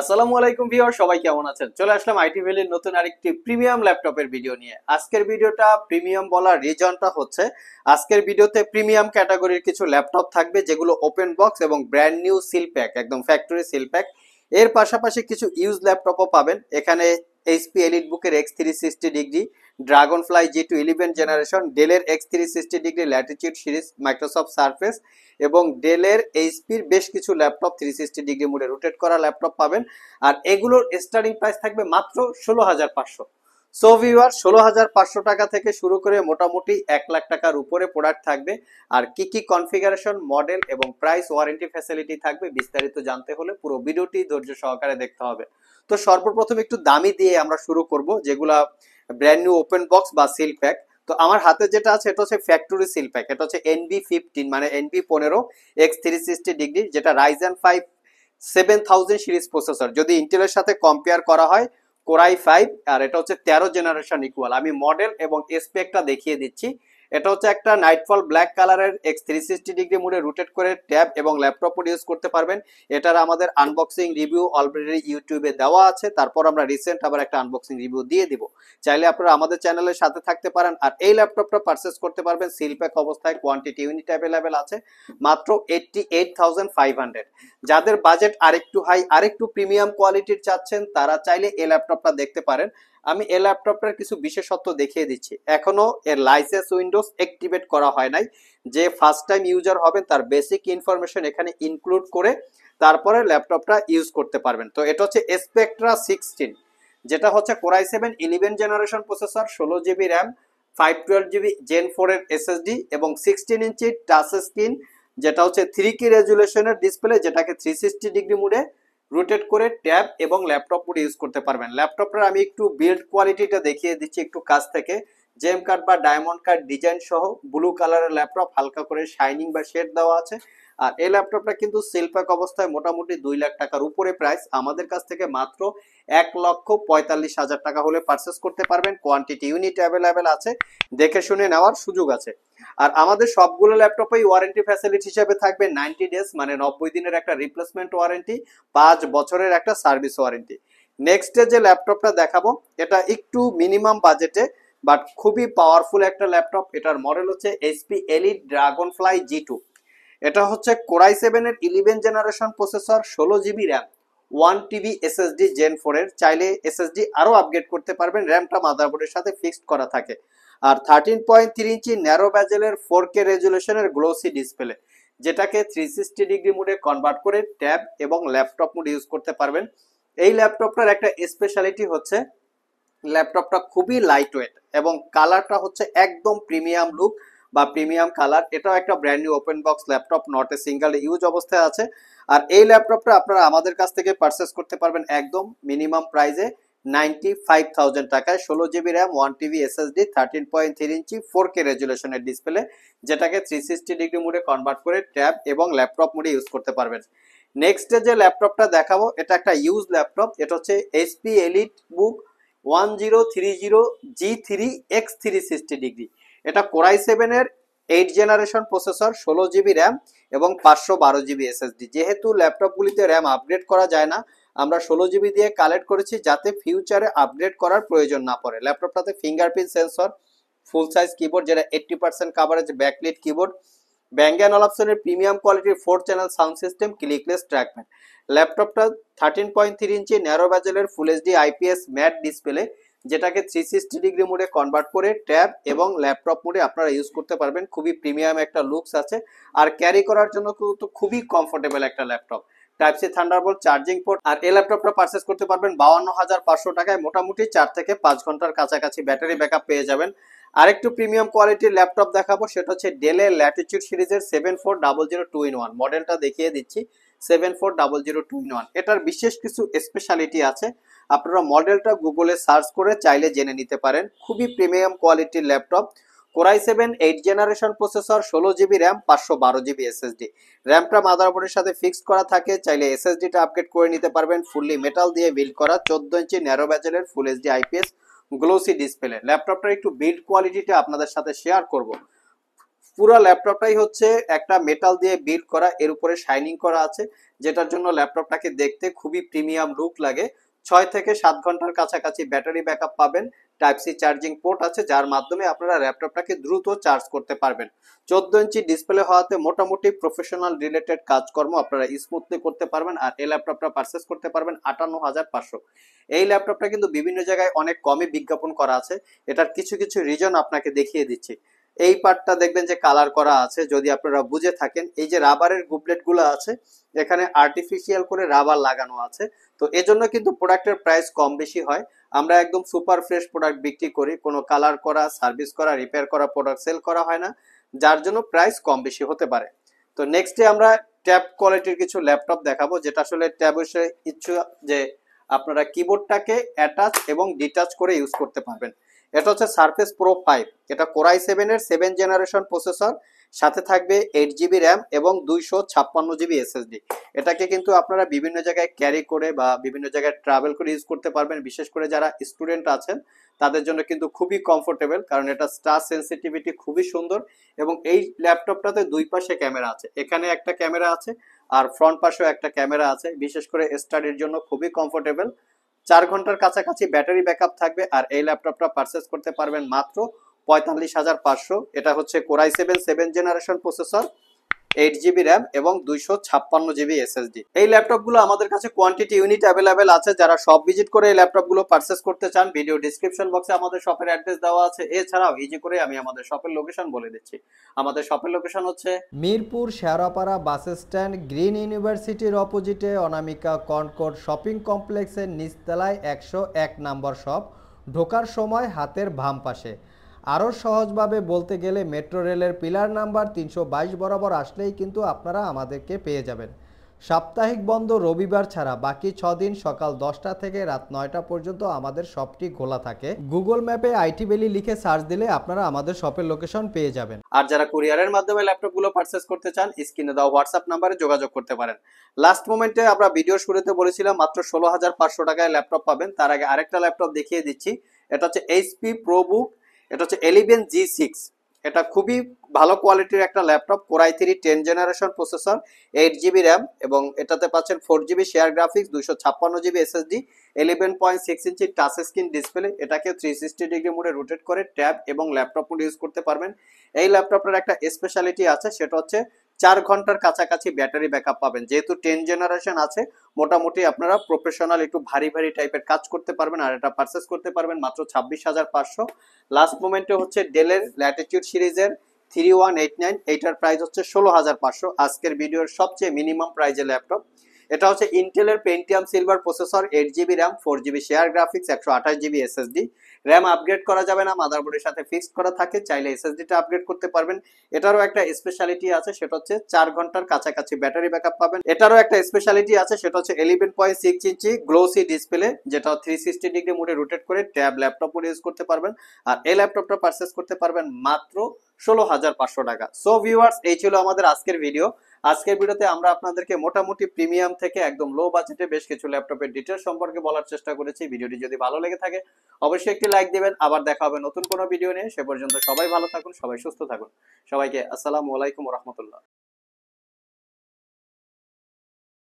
আসসালামু আলাইকুম ভিউয়ার সবাই কেমন আছেন চলে আসলাম আইটি ভ্যালির নতুন আরেকটি প্রিমিয়াম ল্যাপটপের ভিডিও নিয়ে আজকের ভিডিওটা প্রিমিয়াম বলার রিজনটা হচ্ছে আজকের ভিডিওতে প্রিমিয়াম ক্যাটাগরির কিছু ল্যাপটপ থাকবে যেগুলো ওপেন বক্স এবং ব্র্যান্ড নিউ সিল প্যাক একদম ফ্যাক্টরি সিল প্যাক এর পাশাপাশি কিছু ইউজ ল্যাপটপও পাবেন এখানে এইচপি এলিট বুকের X three sixty degree Dragonfly G two eleven generation ডেলের X three sixty degree Latitude series Microsoft Surface এবং ডেলের এইচপির বেশ কিছু ল্যাপটপ থ্রি সিক্সটি ডিগ্রি মোডে রোটেট করা ল্যাপটপ পাবেন আর এগুলোর স্টার্টিং প্রাইস থাকবে মাত্র ষোলো হাজার পাঁচশো সো ভিউয়ার ষোলো হাজার পাঁচশো টাকা থেকে শুরু করে মোটামুটি এক লাখ টাকার উপরে প্রোডাক্ট থাকবে আর কি কি কনফিগারেশন মডেল এবং প্রাইস ওয়ারেন্টি ফ্যাসিলিটি থাকবে বিস্তারিত জানতে হলে পুরো ভিডিওটি ধৈর্য সহকারে দেখতে হবে তো সর্বপ্রথম একটু দামি দিয়ে আমরা শুরু করব যেগুলা ব্র্যান্ড নিউ ওপেন বক্স বা সিল প্যাক তো আমার হাতে যেটা আছে এটা হচ্ছে ফ্যাক্টরি সিল প্যাক এটা হচ্ছে এনবি ফিফটিন মানে এনবি পনেরো এক্স থ্রি সিক্সটি ডিগ্রি যেটা Ryzen five seven thousand series processor যদি ইন্টেলের সাথে কম্পেয়ার করা হয় কোরাই ফাইভ আর এটা হচ্ছে তেরো জেনারেশন ইকুয়াল আমি মডেল এবং এসপেকটা দেখিয়ে দিচ্ছি এটা হচ্ছে একটা নাইটফল ব্ল্যাক কালারের এক্স থ্রি সিক্সটি ডিগ্রি মোডে রোটেট করে ট্যাব এবং ল্যাপটপ ইউজ করতে পারবেন এটার আমাদের আনবক্সিং রিভিউ অলরেডি ইউটিউবে দেওয়া আছে তারপর আমরা রিসেন্ট আবার একটা আনবক্সিং রিভিউ দিয়ে দিব চাইলে আপনারা আমাদের চ্যানেলের সাথে থাকতে পারেন আর এই ল্যাপটপটা পারচেস করতে পারবেন সিলপ্যাক অবস্থায় কোয়ান্টিটি ইউনিট অ্যাভেলেবেল আছে মাত্র eighty eight thousand five hundred যাদের বাজেট আরেকটু হাই আরেকটু প্রিমিয়াম কোয়ালিটির চাচ্ছেন তারা চাইলে এই ল্যাপটপটা দেখতে পারেন আমি এই ল্যাপটপটার কিছু বিশেষত্ব দেখিয়ে দিচ্ছি এখনও এর লাইসেন্স উইন্ডোজ অ্যাক্টিভেট করা হয় নাই যে ফার্স্ট টাইম ইউজার হবেন তার বেসিক ইনফরমেশন এখানে ইনক্লুড করে তারপরে ল্যাপটপটা ইউজ করতে পারবেন তো এটা হচ্ছে স্পেকট্রা সিক্সটিন যেটা হচ্ছে core i seven eleven generation processor ষোলো GB RAM five twelve GB gen four এর এসএসডি এবং সিক্সটিন ইঞ্চি টাচ স্ক্রিন যেটা হচ্ছে থ্রি কি রেজুলেশনের ডিসপ্লে যেটাকে থ্রি সিক্সটি ডিগ্রি মুডে রোটেট করে ট্যাব এবং ল্যাপটপ ইউজ করতে পারবেন ল্যাপটপটার আমি একটু বিল্ড কোয়ালিটিটা দেখিয়ে দিচ্ছি একটু কাছ থেকে জেম কার্ড বা ডায়মন্ড কার্ড ডিজাইন সহ ব্লু কালারের ল্যাপটপ হালকা করে শাইনিং বা শেড দেওয়া আছে আর এই ল্যাপটপটা কিন্তু সেলপ্যাক অবস্থায় মোটামুটি দুই লাখ টাকার উপরে প্রাইস আমাদের কাছ থেকে মাত্র এক লক্ষ পঁয়তাল্লিশ হাজার টাকা হলে পারচেস করতে পারবেন কোয়ান্টিটি ইউনিট অ্যাভেলেবেল আছে দেখে শুনে নেওয়ার সুযোগ আছে আর আমাদের সবগুলো ল্যাপটপেই ওয়ারেন্টি ফ্যাসিলিটি হিসেবে থাকবে নাইনটি ডেজ মানে নব্বই দিনের একটা রিপ্লেসমেন্ট ওয়ারেন্টি পাঁচ বছরের একটা সার্ভিস ওয়ারেন্টি নেক্সটে যে ল্যাপটপটা দেখাবো এটা একটু মিনিমাম বাজেটে বাট খুবই পাওয়ারফুল একটা ল্যাপটপ এটার মডেল হচ্ছে এসপি এলি ড্রাগন ফ্লাই জি টু এটা হচ্ছে কোরাই সেভেনের ইলেভেন জেনারেশন প্রসেসর ষোলো GB RAM one TB SSD gen ফোরের চাইলে এসএসডি আরও আপগ্রেড করতে পারবেন র্যামটা মাদারবোর্ডের সাথে ফিক্সড করা থাকে আর thirteen point three inch narrow ব্যাজেলের ফোর কে রেজুলেশনের গ্লোসি ডিসপ্লে যেটাকে থ্রি সিক্সটি ডিগ্রি মোডে কনভার্ট করে ট্যাব এবং ল্যাপটপ মোড ইউজ করতে পারবেন এই ল্যাপটপটার একটা স্পেশালিটি হচ্ছে ল্যাপটপটা খুবই লাইট ওয়েট এবং কালারটা হচ্ছে একদম প্রিমিয়াম লুক বা প্রিমিয়াম কালার এটাও একটা brand new open box laptop not a single use অবস্থায় আছে আর এই ল্যাপটপটা আপনারা আমাদের কাছ থেকে পারচেস করতে পারবেন একদম মিনিমাম প্রাইসে নাইনটি ফাইভ থাউজেন্ড টাকায় ষোলো GB RAM one TB SSD thirteen point three inch four K রেজুলেশনের ডিসপ্লে যেটাকে থ্রি সিক্সটি ডিগ্রি মোডে কনভার্ট করে ট্যাব এবং ল্যাপটপ মোডে ইউজ করতে পারবেন নেক্সট যে ল্যাপটপটা দেখাবো এটা একটা ইউজ ল্যাপটপ এটা হচ্ছে SP EliteBook one zero three zero G three X three sixty degree এটা কোরাই সেভেনের এইট জেনারেশন প্রসেসর ষোলো জিবি র্যাম এবং পাঁচশো বারো জিবি এসএসডি যেহেতু ল্যাপটপগুলিতে র্যাম আপগ্রেড করা যায় না আমরা ষোলো জিবি দিয়ে কালেক্ট করেছি যাতে ফিউচারে আপগ্রেড করার প্রয়োজন না পড়ে ল্যাপটপটাতে fingerprint sensor full size keyboard যেটা eighty percent coverage backlit keyboard Bang and অলপশনের প্রিমিয়াম কোয়ালিটির four channel sound system clickless trackpad ল্যাপটপটা thirteen point three inch narrow ব্যাজেলের full HD IPS matte display যেটাকে থ্রি সিক্সটি ডিগ্রি মোডে convert করে tab এবং laptop মোডে আপনারা ইউজ করতে পারবেন খুবই প্রিমিয়াম একটা লুকস আছে আর ক্যারি করার জন্য কিন্তু খুবই কমফোর্টেবল একটা laptop type C Thunderbolt charging port আর এই ল্যাপটপটা পারচেস করতে পারবেন বাউান্ন হাজার পাঁচশো টাকায় মোটামুটি চার থেকে পাঁচ ঘন্টার কাছাকাছি ব্যাটারি ব্যাকআপ পেয়ে যাবেন আরেকটু প্রিমিয়াম কোয়ালিটির ল্যাপটপ দেখাবো সেটা হচ্ছে ডেলের ল্যাটিচিউড সিরিজের seven four double zero two in one মডেলটা দেখিয়ে দিচ্ছি seven four double zero two in one এটার বিশেষ কিছু স্পেশালিটি আছে আপনারা মডেলটা গুগলে সার্চ করে চাইলে জেনে নিতে পারেন খুবই প্রিমিয়াম কোয়ালিটির laptop core i seven eight generation processor ষোলো জিবি র্যাম পাঁচশো বারো জিবি এসএসডি র্যামটা মাদারবোর্ডের সাথে ফিক্সড করা থাকে চাইলে এসএসডিটা আপগ্রেড করে নিতে পারবেন ফুললি মেটাল দিয়ে বিল্ড করা চোদ্দ ইঞ্চি ন্যারো ব্যাচেলের full HD IPS glossy display ল্যাপটপটার একটু বিল্ড কোয়ালিটিটা আপনাদের সাথে শেয়ার করব পুরো ল্যাপটপটাই হচ্ছে একটা মেটাল দিয়ে বিল্ড করা এর উপরে শাইনিং করা আছে যেটার জন্য ল্যাপটপটাকে দেখতে খুবই প্রিমিয়াম লুক লাগে ছয় থেকে সাত ঘন্টার কাছাকাছি ব্যাটারি ব্যাকআপ পাবেন টাইপ সি চার্জিং পোর্ট আছে যার মাধ্যমে আপনারা ল্যাপটপটাকে দ্রুত চার্জ করতে পারবেন চোদ্দ ইঞ্চি ডিসপ্লে হওয়াতে মোটামুটি প্রফেশনাল রিলেটেড কাজকর্ম আপনারা স্মুথলি করতে পারবেন আর এই ল্যাপটপটা পারচেস করতে পারবেন আটান্ন হাজার পাঁচশো এই ল্যাপটপটা কিন্তু বিভিন্ন জায়গায় অনেক কমই বিজ্ঞাপন করা আছে এটার কিছু কিছু রিজন আপনাকে দেখিয়ে দিচ্ছি এই পার্টটা দেখবেন যে কালার করা আছে যদি আপনারা বুঝে থাকেন এই যে রাবারের গুবলেটগুলো আছে এখানে আর্টিফিশিয়াল করে রাবার লাগানো আছে তো এজন্য কিন্তু প্রোডাক্টের প্রাইস কম বেশি হয় আমরা একদম সুপার ফ্রেশ প্রোডাক্ট বিক্রি করি কোনো কালার করা সার্ভিস করা রিপেয়ার করা প্রোডাক্ট সেল করা হয় না যার জন্য প্রাইস কম বেশি হতে পারে তো নেক্সটে আমরা ট্যাব কোয়ালিটির কিছু ল্যাপটপ দেখাবো যেটা আসলে ট্যাব ইচ্ছু যে আপনারা কিবোর্ডটাকে অ্যাটাচ এবং ডিটাচ করে ইউজ করতে পারবেন এটা হচ্ছে সারফেস প্রো ফাইভ এটা কোরাই সেভেনের সেভেন জেনারেশন প্রসেসর সাথে থাকবে এইট জিবি র্যাম এবং দুইশো ছাপ্পান্ন জিবি এসএসডি এটাকে কিন্তু আপনারা বিভিন্ন জায়গায় ক্যারি করে বা বিভিন্ন জায়গায় ট্রাভেল করে ইউজ করতে পারবেন বিশেষ করে যারা স্টুডেন্ট আছেন তাদের জন্য কিন্তু খুবই কমফোর্টেবল কারণ এটা স্টার সেন্সিটিভিটি খুবই সুন্দর এবং এই ল্যাপটপটাতে দুই পাশে ক্যামেরা আছে এখানে একটা ক্যামেরা আছে আর ফ্রন্ট পাশেও একটা ক্যামেরা আছে বিশেষ করে স্টাডির জন্য খুবই কমফোর্টেবল চার ঘন্টার কাছাকাছি ব্যাটারি ব্যাকআপ থাকবে আর এই ল্যাপটপটা পারচেস করতে পারবেন মাত্র পঁয়তাল্লিশ হাজার পাঁচশো এটা হচ্ছে core i seven seven generation processor eight GB RAM এবং দুইশো ছাপ্পান্ন জিবি এসএসডি এই ল্যাপটপগুলো আমাদের কাছে কোয়ান্টিটি ইউনিট অ্যাভেলেবেল আছে যারা সব ভিজিট করে এই ল্যাপটপগুলো পারচেস করতে চান ভিডিও ডিসক্রিপশন বক্সে আমাদের শপের অ্যাড্রেস দেওয়া আছে এছাড়াও ইজি করে আমি আমাদের শপের লোকেশন বলে দিচ্ছি আমাদের শপের লোকেশন হচ্ছে Mirpur Shewrapara bus stand Green ইউনিভার্সিটির অপোজিটে অনামিকা কনকোর শপিং কমপ্লেক্সের নিচতলায় একশো এক নম্বর শপ ঢোকার সময় হাতের ভাম পাশে আরও সহজভাবে বলতে গেলে মেট্রো রেলের পিলার নাম্বার তিনশো বরাবর আসলেই কিন্তু আপনারা আমাদেরকে পেয়ে যাবেন সাপ্তাহিক বন্ধ রবিবার ছাড়া বাকি ছ দিন সকাল দশটা থেকে রাত নয়টা পর্যন্ত আমাদের শপটি খোলা থাকে গুগল ম্যাপে আইটি বেলি লিখে সার্চ দিলে আপনারা আমাদের শপের লোকেশন পেয়ে যাবেন আর যারা কুরিয়ারের মাধ্যমে ল্যাপটপগুলো পারচেস করতে চান স্ক্রিনে দেওয়া হোয়াটসঅ্যাপ নাম্বারে যোগাযোগ করতে পারেন লাস্ট মোমেন্টে আমরা ভিডিও শুরুতে বলেছিলাম মাত্র ষোলো হাজার পাঁচশো টাকায় ল্যাপটপ পাবেন তার আগে আরেকটা ল্যাপটপ দেখিয়ে দিচ্ছি এটা হচ্ছে এইচপি প্রো বুক এটা হচ্ছে এলিভেন জি সিক্স এটা খুবই ভালো কোয়ালিটির একটা laptop core i three ten generation processor eight GB RAM এবং এটাতে পাচ্ছেন ফোর জিবি শেয়ার গ্রাফিক্স দুশো ছাপ্পান্ন GB SSD eleven point six inch touch screen display এটাকে থ্রি সিক্সটি ডিগ্রি মোডে রোটেট করে ট্যাব এবং ল্যাপটপ মোড ইউজ করতে পারবেন এই ল্যাপটপটার একটা স্পেশালিটি আছে সেটা হচ্ছে চার ঘন্টার কাছাকাছি ব্যাটারি ব্যাকআপ পাবেন যেহেতু টেন জেনারেশন আছে মোটামুটি আপনারা প্রফেশনাল একটু ভারী ভারী টাইপের কাজ করতে পারবেন আর এটা পারচেস করতে পারবেন মাত্র ছাব্বিশ হাজার পাঁচশো লাস্ট মোমেন্টে হচ্ছে ডেলের ল্যাটিটিউড সিরিজের থ্রি ওয়ান এইট নাইন এইটার প্রাইস হচ্ছে ষোলো হাজার পাঁচশো আজকের ভিডিওর সবচেয়ে মিনিমাম প্রাইজের ল্যাপটপ এটা হচ্ছে ইন্টেলের Pentium silver processor eight GB RAM four GB share graphics একশো আঠাশ জিবি এসএসডি র্যাম আপগ্রেড করা যাবে না মাদারবোর্ডের সাথে ফিক্সড করা থাকে চাইলে এসএসডিটা আপগ্রেড করতে পারবেন এটারও একটা স্পেশালিটি আছে সেটা হচ্ছে চার ঘন্টার কাছাকাছি ব্যাটারি ব্যাকআপ পাবেন এটারও একটা স্পেশালিটি আছে সেটা হচ্ছে eleven point six inch glossy display যেটা থ্রি সিক্সটি ডিগ্রি মোডে রোটেট করে ট্যাব ল্যাপটপ ইউজ করতে পারবেন আর এই ল্যাপটপটা পারচেস করতে পারবেন মাত্র ষোলো হাজার পাঁচশো টাকা সো ভিউয়ার্স এই ছিল আমাদের আজকের ভিডিও আজকের ভিডিওতে আমরা আপনাদেরকে মোটামুটি প্রিমিয়াম থেকে একদম লো বাজেটে বেশ কিছু ল্যাপটপের ডিটেলস সম্পর্কে বলার চেষ্টা করেছি ভিডিওটি যদি ভালো লেগে থাকে অবশ্যই একটি লাইক দিবেন আবার দেখা হবে নতুন কোনো ভিডিও নিয়ে সে পর্যন্ত সবাই ভালো থাকুন সবাই সুস্থ থাকুন সবাইকে আসসালামু আলাইকুম রহমতুল্লাহ